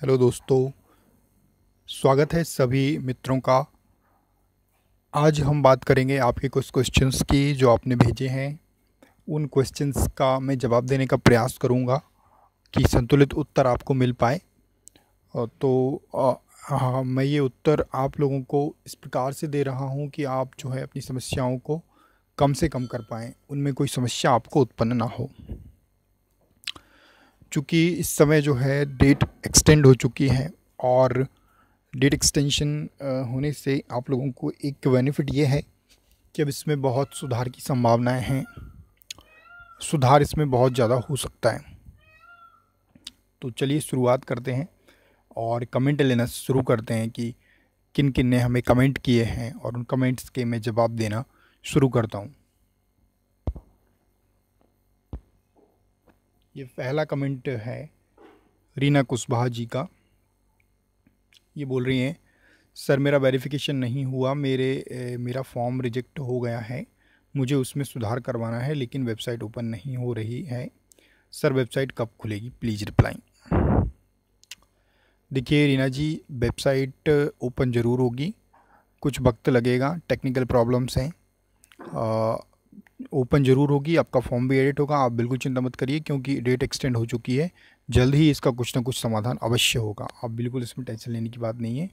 hello दोस्तों स्वागत है सभी मित्रों का आज हम बात करेंगे आपके कुछ क्वेश्चंस की जो आपने भेजे हैं उन क्वेश्चंस का मैं जवाब देने का प्रयास करूंगा कि संतुलित उत्तर आपको मिल पाए तो हाँ मैं ये उत्तर आप लोगों को इस प्रकार से दे रहा हूँ कि आप जो है अपनी समस्याओं को कम से कम कर पाएँ उनमें कोई समस्या आपको उत्पन्न ना हो चूँकि इस समय जो है डेट एक्सटेंड हो चुकी है और डेट एक्सटेंशन होने से आप लोगों को एक बेनिफिट ये है कि अब इसमें बहुत सुधार की संभावनाएं हैं सुधार इसमें बहुत ज़्यादा हो सकता है तो चलिए शुरुआत करते हैं और कमेंट लेना शुरू करते हैं कि किन किन ने हमें कमेंट किए हैं और उन कमेंट्स के मैं जवाब देना शुरू करता हूँ ये पहला कमेंट है रीना कुशवाहा जी का ये बोल रही हैं सर मेरा वेरिफिकेशन नहीं हुआ मेरे ए, मेरा फॉर्म रिजेक्ट हो गया है मुझे उसमें सुधार करवाना है लेकिन वेबसाइट ओपन नहीं हो रही है सर वेबसाइट कब खुलेगी प्लीज़ रिप्लाई देखिए रीना जी वेबसाइट ओपन ज़रूर होगी कुछ वक्त लगेगा टेक्निकल प्रॉब्लम्स हैं ओपन ज़रूर होगी आपका फॉर्म भी एडिट होगा आप बिल्कुल चिंता मत करिए क्योंकि डेट एक्सटेंड हो चुकी है जल्द ही इसका कुछ ना कुछ समाधान अवश्य होगा आप बिल्कुल इसमें टेंशन लेने की बात नहीं है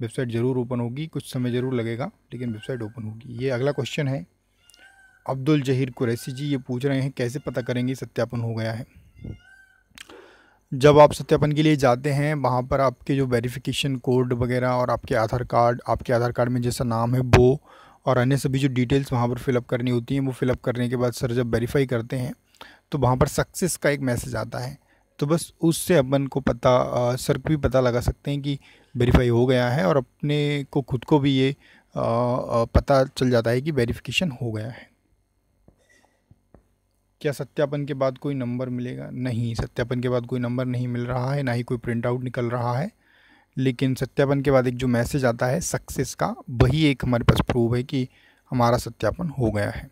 वेबसाइट ज़रूर ओपन होगी कुछ समय ज़रूर लगेगा लेकिन वेबसाइट ओपन होगी ये अगला क्वेश्चन है अब्दुल जहीर कुरैसी जी ये पूछ रहे हैं कैसे पता करेंगे सत्यापन हो गया है जब आप सत्यापन के लिए जाते हैं वहाँ पर आपके जो वेरिफिकेशन कोड वगैरह और आपके आधार कार्ड आपके आधार कार्ड में जैसा नाम है वो और अन्य सभी जो डिटेल्स वहाँ पर फिलअप करनी होती हैं वो फिलअप करने के बाद सर जब वेरीफाई करते हैं तो वहाँ पर सक्सेस का एक मैसेज आता है तो बस उससे अपन को पता आ, सर भी पता लगा सकते हैं कि वेरीफाई हो गया है और अपने को खुद को भी ये आ, आ, पता चल जाता है कि वेरीफिकेशन हो गया है क्या सत्यापन के बाद कोई नंबर मिलेगा नहीं सत्यापन के बाद कोई नंबर नहीं मिल रहा है ना ही कोई प्रिंट आउट निकल रहा है लेकिन सत्यापन के बाद एक जो मैसेज आता है सक्सेस का वही एक हमारे पास प्रूव है कि हमारा सत्यापन हो गया है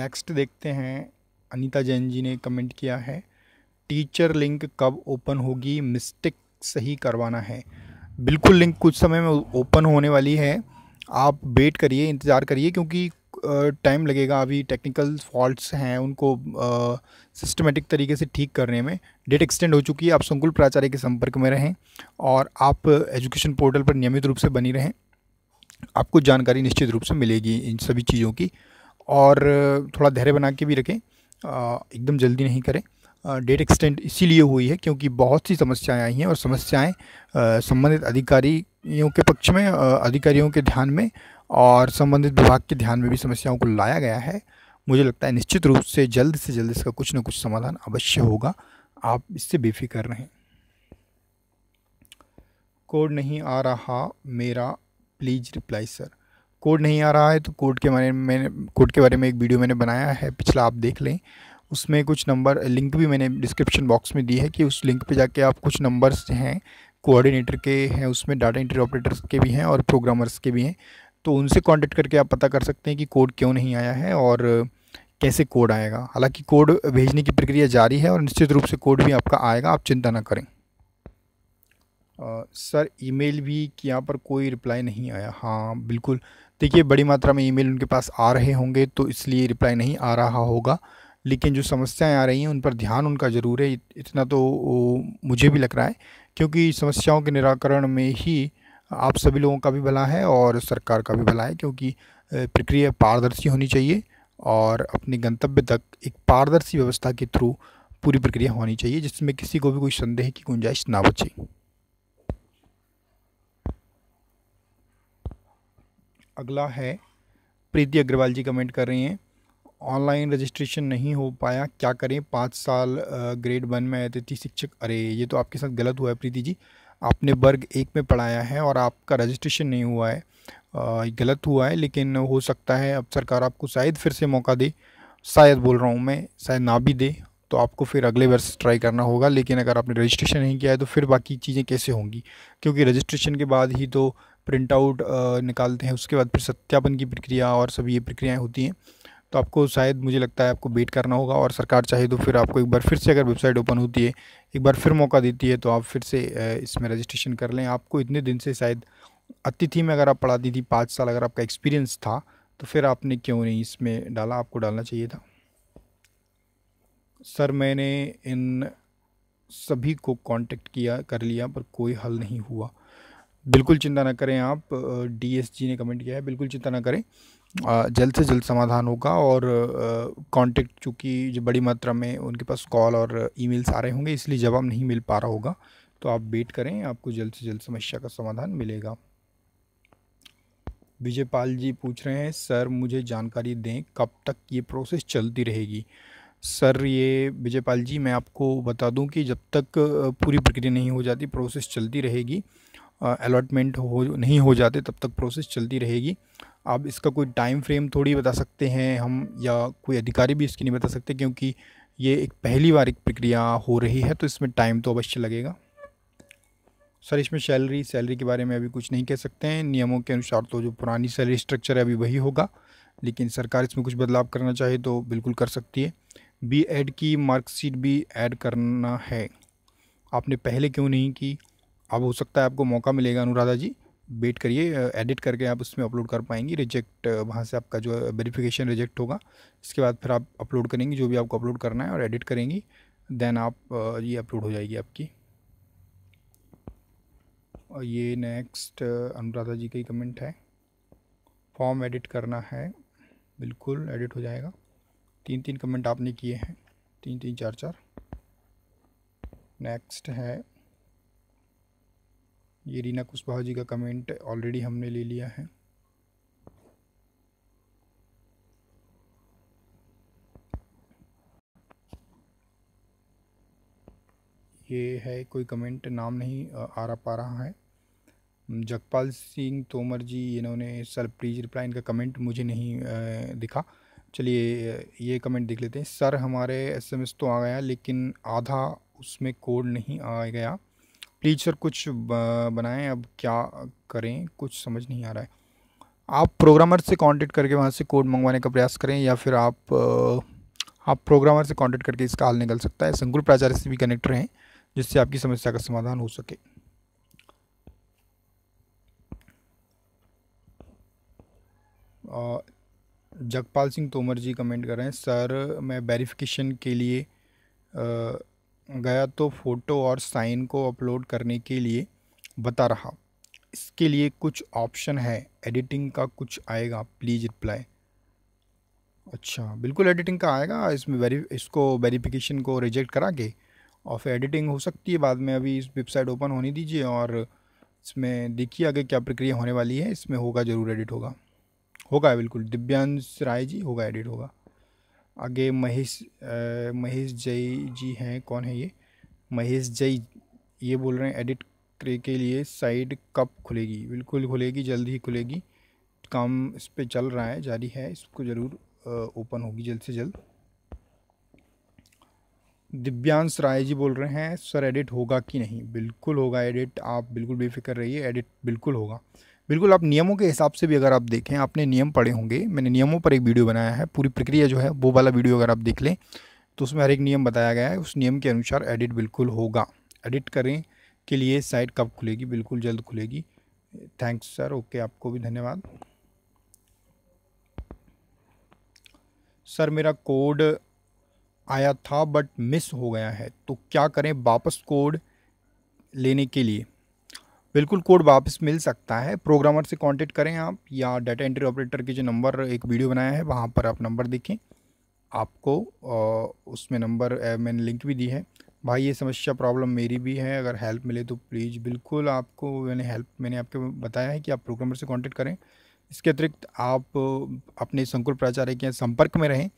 नेक्स्ट देखते हैं अनीता जैन जी ने कमेंट किया है टीचर लिंक कब ओपन होगी मिस्टेक सही करवाना है बिल्कुल लिंक कुछ समय में ओपन होने वाली है आप वेट करिए इंतज़ार करिए क्योंकि टाइम लगेगा अभी टेक्निकल फॉल्ट्स हैं उनको सिस्टमेटिक तरीके से ठीक करने में डेट एक्सटेंड हो चुकी है आप संकुल प्राचार्य के संपर्क में रहें और आप एजुकेशन पोर्टल पर नियमित रूप से बनी रहें आपको जानकारी निश्चित रूप से मिलेगी इन सभी चीज़ों की और थोड़ा धैर्य बना के भी रखें एकदम जल्दी नहीं करें डेट एक्सटेंड इसीलिए हुई है क्योंकि बहुत सी समस्याएं आई हैं और समस्याएं संबंधित अधिकारियों के पक्ष में अधिकारियों के ध्यान में और संबंधित विभाग के ध्यान में भी समस्याओं को लाया गया है मुझे लगता है निश्चित रूप से जल्द से जल्द इसका कुछ ना कुछ समाधान अवश्य होगा आप इससे बेफिक्र रहें कोड नहीं आ रहा मेरा प्लीज़ रिप्लाई सर कोड नहीं आ रहा है तो कोड के बारे में मैंने कोड के बारे में एक वीडियो मैंने बनाया है पिछला आप देख लें उसमें कुछ नंबर लिंक भी मैंने डिस्क्रिप्शन बॉक्स में दी है कि उस लिंक पे जाके आप कुछ नंबर्स हैं कोऑर्डिनेटर के हैं उसमें डाटा इंटर ऑपरेटर्स के भी हैं और प्रोग्रामर्स के भी हैं तो उनसे कॉन्टेक्ट करके आप पता कर सकते हैं कि कोड क्यों नहीं आया है और कैसे कोड आएगा हालांकि कोड भेजने की प्रक्रिया जारी है और निश्चित रूप से कोड भी आपका आएगा आप चिंता ना करें आ, सर ईमेल भी कि यहाँ पर कोई रिप्लाई नहीं आया हाँ बिल्कुल देखिए बड़ी मात्रा में ईमेल उनके पास आ रहे होंगे तो इसलिए रिप्लाई नहीं आ रहा होगा लेकिन जो समस्याएं आ रही हैं उन पर ध्यान उनका ज़रूर है इतना तो मुझे भी लग रहा है क्योंकि समस्याओं के निराकरण में ही आप सभी लोगों का भी भला है और सरकार का भी भला है क्योंकि प्रक्रिया पारदर्शी होनी चाहिए और अपने गंतव्य तक एक पारदर्शी व्यवस्था के थ्रू पूरी प्रक्रिया होनी चाहिए जिसमें किसी को भी कोई संदेह की गुंजाइश ना बचे अगला है प्रीति अग्रवाल जी कमेंट कर रही हैं ऑनलाइन रजिस्ट्रेशन नहीं हो पाया क्या करें पाँच साल ग्रेड वन में अतिथि शिक्षक अरे ये तो आपके साथ गलत हुआ है प्रीति जी आपने वर्ग एक में पढ़ाया है और आपका रजिस्ट्रेशन नहीं हुआ है आ, गलत हुआ है लेकिन हो सकता है अब सरकार आपको शायद फिर से मौका दे शायद बोल रहा हूँ मैं शायद ना भी दे तो आपको फिर अगले वर्ष ट्राई करना होगा लेकिन अगर आपने रजिस्ट्रेशन नहीं किया है तो फिर बाकी चीज़ें कैसे होंगी क्योंकि रजिस्ट्रेशन के बाद ही तो प्रिंट आउट निकालते हैं उसके बाद फिर सत्यापन की प्रक्रिया और सभी ये प्रक्रियाएँ होती हैं तो आपको शायद मुझे लगता है आपको वेट करना होगा और सरकार चाहे तो फिर आपको एक बार फिर से अगर वेबसाइट ओपन होती है एक बार फिर मौका देती है तो आप फिर से इसमें रजिस्ट्रेशन कर लें आपको इतने दिन से शायद अतिथि में अगर आप पढ़ाती थी पाँच साल अगर आपका एक्सपीरियंस था तो फिर आपने क्यों नहीं इसमें डाला आपको डालना चाहिए था सर मैंने इन सभी को कांटेक्ट किया कर लिया पर कोई हल नहीं हुआ बिल्कुल चिंता ना करें आप डीएसजी ने कमेंट किया है बिल्कुल चिंता ना करें जल्द से जल्द समाधान होगा और कांटेक्ट चूँकि जो बड़ी मात्रा में उनके पास कॉल और ईमेल्स आ रहे होंगे इसलिए जवाब नहीं मिल पा रहा होगा तो आप वेट करें आपको जल्द से जल्द समस्या का समाधान मिलेगा विजय पाल जी पूछ रहे हैं सर मुझे जानकारी दें कब तक ये प्रोसेस चलती रहेगी सर ये विजयपाल जी मैं आपको बता दूं कि जब तक पूरी प्रक्रिया नहीं हो जाती प्रोसेस चलती रहेगी अलॉटमेंट हो नहीं हो जाते तब तक प्रोसेस चलती रहेगी आप इसका कोई टाइम फ्रेम थोड़ी बता सकते हैं हम या कोई अधिकारी भी इसकी नहीं बता सकते क्योंकि ये एक पहली बार एक प्रक्रिया हो रही है तो इसमें टाइम तो अवश्य लगेगा सर इसमें सैलरी सैलरी के बारे में अभी कुछ नहीं कह सकते हैं नियमों के अनुसार तो जो पुरानी सैलरी स्ट्रक्चर है अभी वही होगा लेकिन सरकार इसमें कुछ बदलाव करना चाहे तो बिल्कुल कर सकती है बी एड की मार्कशीट भी ऐड करना है आपने पहले क्यों नहीं की अब हो सकता है आपको मौका मिलेगा अनुराधा जी वेट करिए एडिट करके आप उसमें अपलोड कर पाएंगी रिजेक्ट वहाँ से आपका जो वेरीफिकेशन रिजेक्ट होगा इसके बाद फिर आप अपलोड करेंगी जो भी आपको अपलोड करना है और एडिट करेंगी देन आप ये अपलोड हो जाएगी आपकी और ये नेक्स्ट अनुराधा जी का ही कमेंट है फॉर्म एडिट करना है बिल्कुल एडिट हो जाएगा तीन तीन कमेंट आपने किए हैं तीन तीन चार चार नेक्स्ट है ये रीना कुशवाहा जी का कमेंट ऑलरेडी हमने ले लिया है ये है कोई कमेंट नाम नहीं आ रहा पा रहा है जगपाल सिंह तोमर जी इन्होंने सर प्लीज रिप्लाई इनका कमेंट मुझे नहीं दिखा चलिए ये कमेंट देख लेते हैं सर हमारे एसएमएस तो आ गया लेकिन आधा उसमें कोड नहीं आ गया टीचर कुछ बनाएं अब क्या करें कुछ समझ नहीं आ रहा है आप प्रोग्रामर से कांटेक्ट करके वहाँ से कोड मंगवाने का प्रयास करें या फिर आप आप प्रोग्रामर से कांटेक्ट करके इसका हल निकल सकता है संकुल प्राचार्य से भी कनेक्ट रहें जिससे आपकी समस्या का समाधान हो सके जगपाल सिंह तोमर जी कमेंट कर रहे हैं सर मैं वेरिफिकेशन के लिए गया तो फ़ोटो और साइन को अपलोड करने के लिए बता रहा इसके लिए कुछ ऑप्शन है एडिटिंग का कुछ आएगा प्लीज़ रिप्लाई अच्छा बिल्कुल एडिटिंग का आएगा इसमें वेरी इसको वेरीफिकेशन को रिजेक्ट करा के और फिर एडिटिंग हो सकती है बाद में अभी इस वेबसाइट ओपन होने दीजिए और इसमें देखिए आगे क्या प्रक्रिया होने वाली है इसमें होगा ज़रूर एडिट होगा होगा बिल्कुल दिव्यांश राय जी होगा एडिट होगा आगे महेश महेश जय जी हैं कौन है ये महेश जय ये बोल रहे हैं एडिट के लिए साइड कब खुलेगी बिल्कुल खुलेगी जल्द ही खुलेगी काम इस पर चल रहा है जारी है इसको ज़रूर ओपन होगी जल्द से जल्द दिव्यांश राय जी बोल रहे हैं सर एडिट होगा कि नहीं बिल्कुल होगा एडिट आप बिल्कुल बेफिक्र रहिए एडिट बिल्कुल होगा बिल्कुल आप नियमों के हिसाब से भी अगर आप देखें आपने नियम पढ़े होंगे मैंने नियमों पर एक वीडियो बनाया है पूरी प्रक्रिया जो है वो वाला वीडियो अगर आप देख लें तो उसमें हर एक नियम बताया गया है उस नियम के अनुसार एडिट बिल्कुल होगा एडिट करें के लिए साइट कब खुलेगी बिल्कुल जल्द खुलेगी थैंक्स सर ओके आपको भी धन्यवाद सर मेरा कोड आया था बट मिस हो गया है तो क्या करें वापस कोड लेने के लिए बिल्कुल कोड वापस मिल सकता है प्रोग्रामर से कांटेक्ट करें आप या डाटा एंट्री ऑपरेटर के जो नंबर एक वीडियो बनाया है वहाँ पर आप नंबर देखें आपको उसमें नंबर मैंने लिंक भी दी है भाई ये समस्या प्रॉब्लम मेरी भी है अगर हेल्प मिले तो प्लीज़ बिल्कुल आपको मैंने हेल्प मैंने आपको बताया है कि आप प्रोग्रामर से कॉन्टेक्ट करें इसके अतिरिक्त आप अपने संकुल प्राचार्य के संपर्क में रहें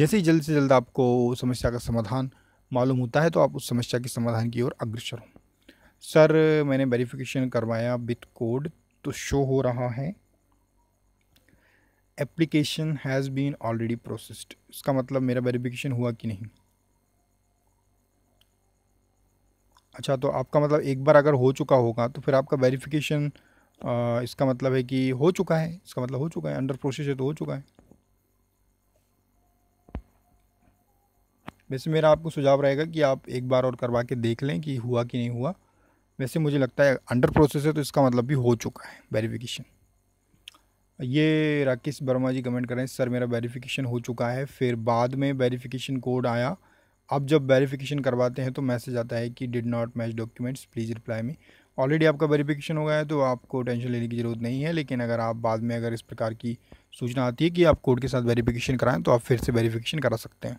जैसे ही जल्द से जल्द आपको समस्या का समाधान मालूम होता है तो आप उस समस्या के समाधान की ओर अग्रसर हों सर मैंने वेरिफिकेशन करवाया विथ कोड तो शो हो रहा है application has been already processed इसका मतलब मेरा वेरिफिकेशन हुआ कि नहीं अच्छा तो आपका मतलब एक बार अगर हो चुका होगा तो फिर आपका वेरिफिकेशन इसका मतलब है कि हो चुका है इसका मतलब हो चुका है अंडर प्रोसेस है तो हो चुका है वैसे मेरा आपको सुझाव रहेगा कि आप एक बार और करवा के देख लें कि हुआ कि नहीं हुआ वैसे मुझे लगता है अंडर प्रोसेस है तो इसका मतलब भी हो चुका है वेरिफिकेशन ये राकेश वर्मा जी कमेंट कर रहे हैं सर मेरा वेरिफिकेशन हो चुका है फिर बाद में वेरिफिकेशन कोड आया अब जब वेरिफिकेशन करवाते हैं तो मैसेज आता है कि did not match documents please reply me already आपका वेरिफिकेशन हो गया है तो आपको टेंशन लेने की ज़रूरत नहीं है लेकिन अगर आप बाद में अगर इस प्रकार की सूचना आती है कि आप कोड के साथ वेरिफिकेशन कराएं तो आप फिर से वेरिफिकेशन करा सकते हैं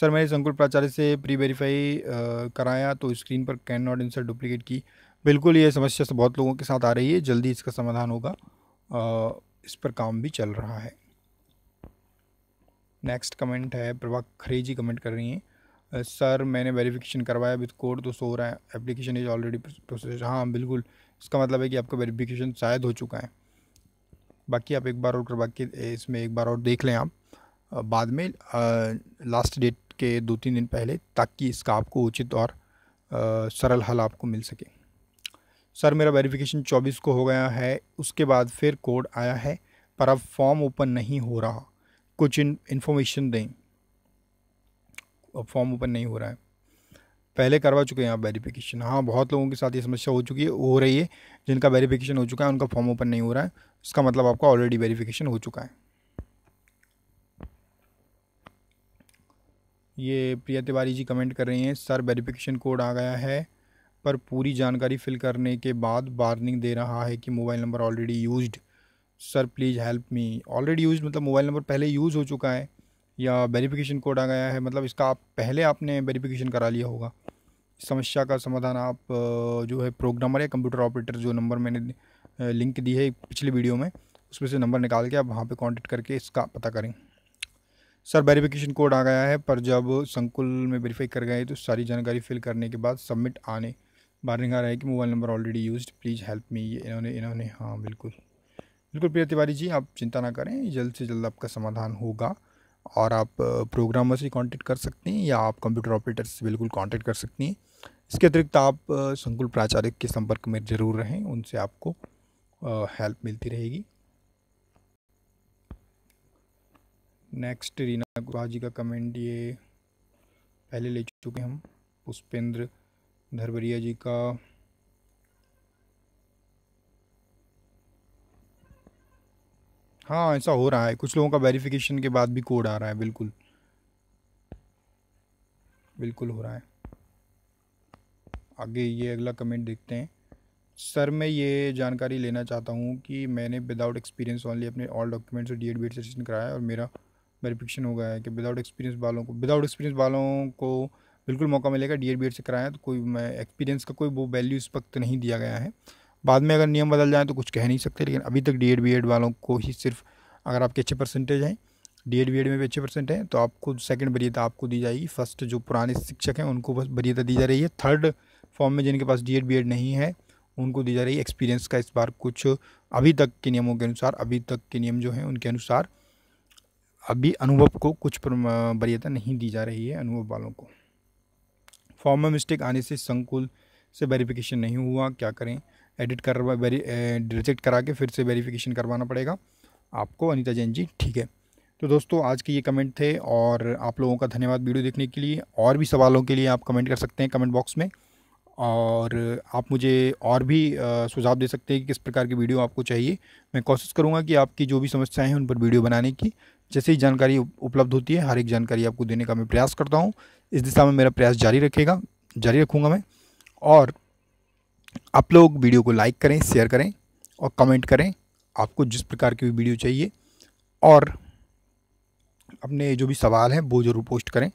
सर मैंने संकुल प्राचार्य से प्री वेरीफाई कराया तो स्क्रीन पर कैन नॉट इंसर्ट डुप्लीकेट की बिल्कुल ये समस्या से बहुत लोगों के साथ आ रही है जल्दी इसका समाधान होगा इस पर काम भी चल रहा है नेक्स्ट कमेंट है प्रभा खरेजी कमेंट कर रही हैं सर मैंने वेरिफिकेशन करवाया विद कोड तो सो रहा है एप्लीकेशन इज़ ऑलरेडी प्रोसेस हाँ बिल्कुल इसका मतलब है कि आपका वेरिफिकेशन शायद हो चुका है बाकी आप एक बार और करवा के इसमें एक बार और देख लें आप बाद में लास्ट डेट के दो तीन दिन पहले ताकि इसका आपको उचित और आ, सरल हल आपको मिल सके सर मेरा वेरिफिकेशन चौबीस को हो गया है उसके बाद फिर कोड आया है पर अब फॉर्म ओपन नहीं हो रहा कुछ इन इन्फॉर्मेशन दें अब फॉर्म ओपन नहीं हो रहा है पहले करवा चुके हैं आप वेरिफिकेशन हाँ बहुत लोगों के साथ ये समस्या हो चुकी है हो रही है जिनका वेरिफिकेशन हो चुका है उनका फॉर्म ओपन नहीं हो रहा है इसका मतलब आपका ऑलरेडी वेरिफिकेशन हो चुका है ये प्रिया तिवारी जी कमेंट कर रही हैं सर वेरिफिकेशन कोड आ गया है पर पूरी जानकारी फिल करने के बाद वार्निंग दे रहा है कि mobile number already used sir please help me already use मतलब मोबाइल नंबर पहले यूज़ हो चुका है या वेरिफिकेशन कोड आ गया है मतलब इसका आप पहले आपने वेरिफिकेशन करा लिया होगा समस्या का समाधान आप जो है प्रोग्रामर या कंप्यूटर ऑपरेटर जो नंबर मैंने लिंक दी है पिछले वीडियो में उसमें से नंबर निकाल के आप वहाँ पे कांटेक्ट करके इसका पता करें सर वेरिफिकेशन कोड आ गया है पर जब संकुल में वेरीफाई कर गए तो सारी जानकारी फिल करने के बाद सबमिट आने बारंग आ रहा है कि mobile number already used please help me ये इन्होंने इन्होंने हाँ बिल्कुल बिल्कुल प्रिया तिवारी जी आप चिंता ना करें जल्द से जल्द आपका समाधान होगा और आप प्रोग्रामर से कॉन्टेक्ट कर सकते हैं या आप कंप्यूटर ऑपरेटर से बिल्कुल कॉन्टेक्ट कर सकते हैं इसके अतिरिक्त आप संकुल प्राचार्य के संपर्क में ज़रूर रहें उनसे आपको हेल्प मिलती रहेगी नेक्स्ट रीना जी का कमेंट ये पहले ले चुके हम पुष्पेंद्र धरवरिया जी का हाँ ऐसा हो रहा है कुछ लोगों का वेरिफिकेशन के बाद भी कोड आ रहा है बिल्कुल बिल्कुल हो रहा है आगे ये अगला कमेंट देखते हैं सर मैं ये जानकारी लेना चाहता हूँ कि मैंने विदाउट एक्सपीरियंस ऑनली अपने ऑल डॉक्यूमेंट्स और डी एड बी कराया और मेरा वेरीफिकेशन हो गया है कि विदाउट एक्सपीरियंस वालों को विदाउट एक्सपीरियंस वालों को बिल्कुल मौका मिलेगा डी एड से कराएं तो कोई एक्सपीरियंस का कोई वो वैल्यू इस वक्त नहीं दिया गया है बाद में अगर नियम बदल जाए तो कुछ कह नहीं सकते लेकिन अभी तक डी एड वालों को ही सिर्फ अगर आपके अच्छे परसेंटेज हैं डी एड में भी अच्छे परसेंट हैं तो आपको सेकेंड वरीयता आपको दी जाएगी फर्स्ट जो पुराने शिक्षक हैं उनको बस वरीयता दी जा रही है थर्ड फॉर्म में जिनके पास डी एड बी एड नहीं है उनको दी जा रही है एक्सपीरियंस का इस बार कुछ अभी तक के नियमों के अनुसार अभी तक के नियम जो हैं उनके अनुसार अभी अनुभव को कुछ वरीयता नहीं दी जा रही है अनुभव वालों को फॉर्म में मिस्टेक आने से संकुल से वेरिफिकेशन नहीं हुआ क्या करें एडिट कर वेरी रिजेक्ट करा के फिर से वेरिफिकेशन करवाना पड़ेगा आपको अनिता जैन जी ठीक है तो दोस्तों आज के ये कमेंट थे और आप लोगों का धन्यवाद वीडियो देखने के लिए और भी सवालों के लिए आप कमेंट कर सकते हैं कमेंट बॉक्स में और आप मुझे और भी सुझाव दे सकते हैं कि किस प्रकार की वीडियो आपको चाहिए मैं कोशिश करूँगा कि आपकी जो भी समस्याएँ हैं उन पर वीडियो बनाने की जैसे ही जानकारी उपलब्ध होती है हर एक जानकारी आपको देने का मैं प्रयास करता हूँ इस दिशा में मेरा प्रयास जारी रखेगा जारी रखूँगा मैं और आप लोग वीडियो को लाइक करें शेयर करें और कमेंट करें आपको जिस प्रकार की भी वीडियो चाहिए और अपने जो भी सवाल हैं वो ज़रूर पोस्ट करें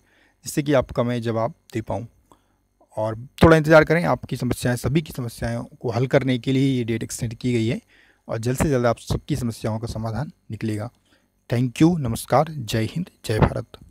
जिससे कि आपका मैं जवाब दे पाऊँ और थोड़ा इंतज़ार करें आपकी समस्याएं सभी की समस्याओं को हल करने के लिए ये डेट एक्सटेंड की गई है और जल्द से जल्द आप सबकी समस्याओं का समाधान निकलेगा थैंक यू नमस्कार जय हिंद जय भारत